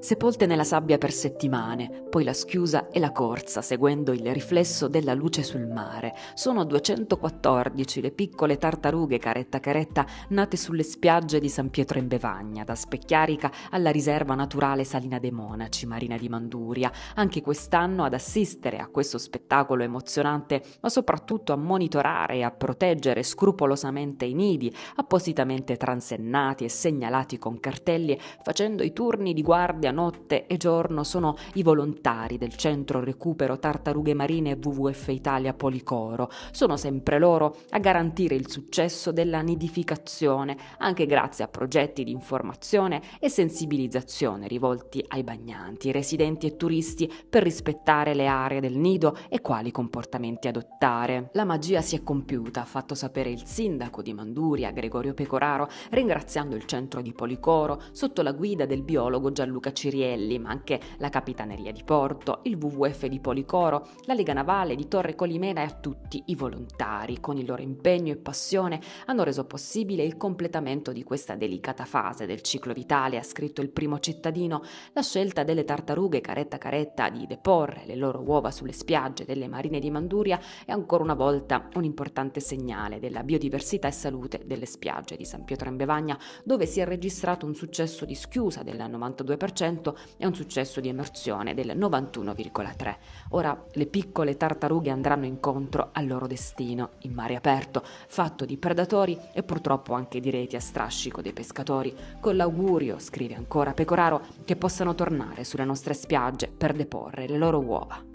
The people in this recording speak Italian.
sepolte nella sabbia per settimane, poi la schiusa e la corsa, seguendo il riflesso della luce sul mare. Sono 214 le piccole tartarughe caretta caretta nate sulle spiagge di San Pietro in Bevagna, da Specchiarica alla riserva naturale Salina dei Monaci, Marina di Manduria. Anche quest'anno ad assistere a questo spettacolo emozionante, ma soprattutto a monitorare e a proteggere scrupolosamente i nidi, appositamente transennati e segnalati con cartelli, facendo i turni di guardia storia notte e giorno sono i volontari del Centro Recupero Tartarughe Marine WWF Italia Policoro. Sono sempre loro a garantire il successo della nidificazione, anche grazie a progetti di informazione e sensibilizzazione rivolti ai bagnanti, residenti e turisti per rispettare le aree del nido e quali comportamenti adottare. La magia si è compiuta, ha fatto sapere il sindaco di Manduria, Gregorio Pecoraro, ringraziando il centro di Policoro sotto la guida del biologo Gianluca Cirielli, ma anche la Capitaneria di Porto, il WWF di Policoro, la Lega Navale di Torre Colimena e a tutti i volontari, con il loro impegno e passione, hanno reso possibile il completamento di questa delicata fase del ciclo vitale, ha scritto il primo cittadino, la scelta delle tartarughe caretta caretta di deporre le loro uova sulle spiagge delle marine di Manduria è ancora una volta un importante segnale della biodiversità e salute delle spiagge di San Pietro in Bevagna, dove si è registrato un successo di schiusa del 92% 10% e un successo di emersione del 91,3%. Ora le piccole tartarughe andranno incontro al loro destino in mare aperto, fatto di predatori e purtroppo anche di reti a strascico dei pescatori, con l'augurio, scrive ancora Pecoraro, che possano tornare sulle nostre spiagge per deporre le loro uova.